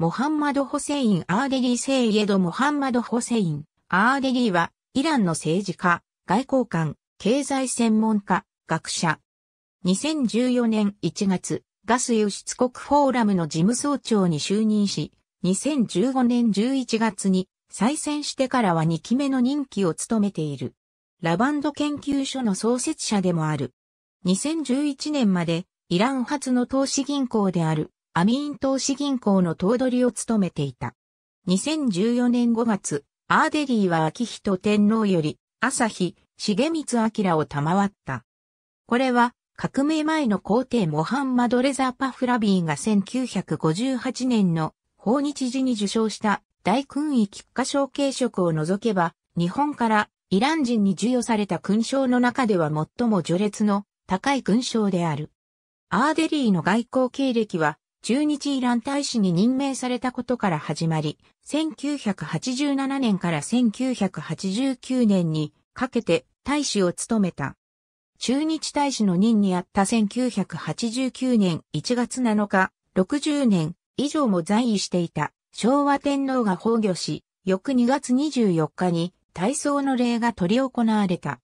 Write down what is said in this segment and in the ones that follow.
モハンマド・ホセイン・アーデリー・セイエド・モハンマド・ホセイン・アーデリーは、イランの政治家、外交官、経済専門家、学者。2014年1月、ガス輸出国フォーラムの事務総長に就任し、2015年11月に再選してからは2期目の任期を務めている。ラバンド研究所の創設者でもある。2011年までイラン発の投資銀行であるアミーン投資銀行の頭取を務めていた。2014年5月、アーデリーは秋人天皇より、朝日、重光明を賜った。これは、革命前の皇帝モハンマド・レザーパフラビーが1958年の訪日時に受賞した大勲位菊花賞継職を除けば、日本からイラン人に授与された勲章の中では最も序列の高い勲章である。アーデリーの外交経歴は中日イラン大使に任命されたことから始まり、1987年から1989年にかけて大使を務めた。中日大使の任にあった1989年1月7日、60年以上も在位していた昭和天皇が崩御し、翌2月24日に大喪の礼が取り行われた。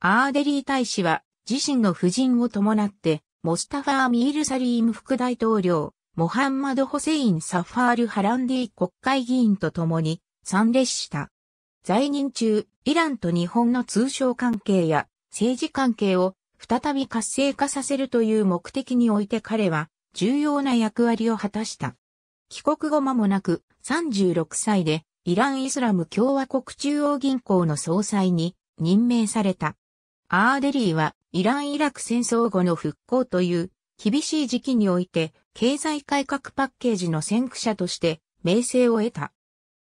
アーデリー大使は自身の夫人を伴ってモスタファー・ミール・サリーム副大統領、モハンマド・ホセイン・サファール・ハランディ国会議員と共に参列した。在任中、イランと日本の通商関係や政治関係を再び活性化させるという目的において彼は重要な役割を果たした。帰国後間もなく36歳でイラン・イスラム共和国中央銀行の総裁に任命された。アーデリーはイラン・イラク戦争後の復興という厳しい時期において経済改革パッケージの先駆者として名声を得た。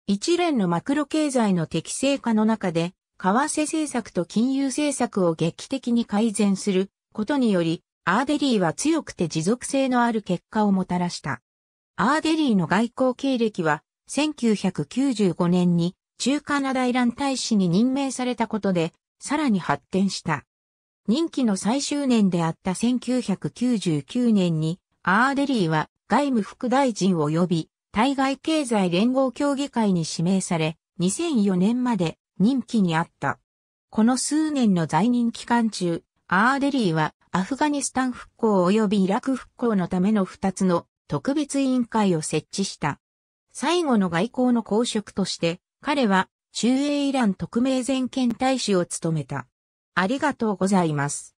一連のマクロ経済の適正化の中で為替政策と金融政策を劇的に改善することによりアーデリーは強くて持続性のある結果をもたらした。アーデリーの外交経歴は1995年に中カナダイラン大使に任命されたことでさらに発展した。任期の最終年であった1999年に、アーデリーは外務副大臣及び対外経済連合協議会に指名され、2004年まで任期にあった。この数年の在任期間中、アーデリーはアフガニスタン復興及びイラク復興のための2つの特別委員会を設置した。最後の外交の公職として、彼は中英イラン特命全権大使を務めた。ありがとうございます。